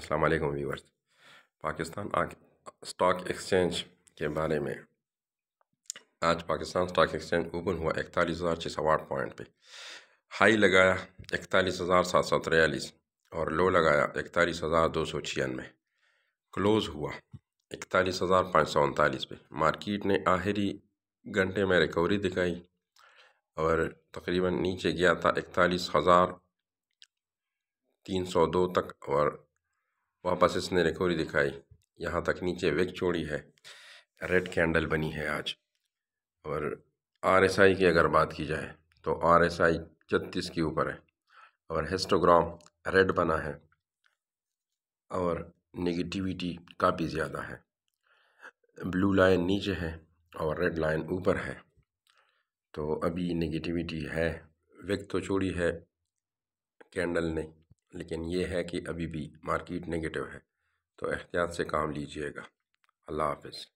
अस्सलाम वालेकुम viewers Pakistan stock exchange के बारे में आज पाकिस्तान स्टॉक एक्सचेंज ओपन हुआ इकतालीस हज़ार छः सौ आठ पॉइंट पे हाई लगाया इकतालीस हज़ार सात सौ तिरयालीस और लो लगाया इकतालीस हज़ार दो सौ छियानवे क्लोज़ हुआ इकतालीस हज़ार पाँच सौ उनतालीस पे मार्केट ने आखिरी घंटे में रिकवरी दिखाई और तकरीबन नीचे गया था इकतालीस हज़ार तीन सौ दो तक और वापस इसने रिकवरी दिखाई यहाँ तक नीचे वेग छोड़ी है रेड कैंडल बनी है आज और आरएसआई की अगर बात की जाए तो आरएसआई छत्तीस के ऊपर है और हिस्टोग्राम रेड बना है और नेगेटिविटी काफ़ी ज़्यादा है ब्लू लाइन नीचे है और रेड लाइन ऊपर है तो अभी नेगेटिविटी है विक तो छोड़ी है कैंडल ने लेकिन ये है कि अभी भी मार्केट नेगेटिव है तो एहतियात से काम लीजिएगा अल्लाह हाफिज़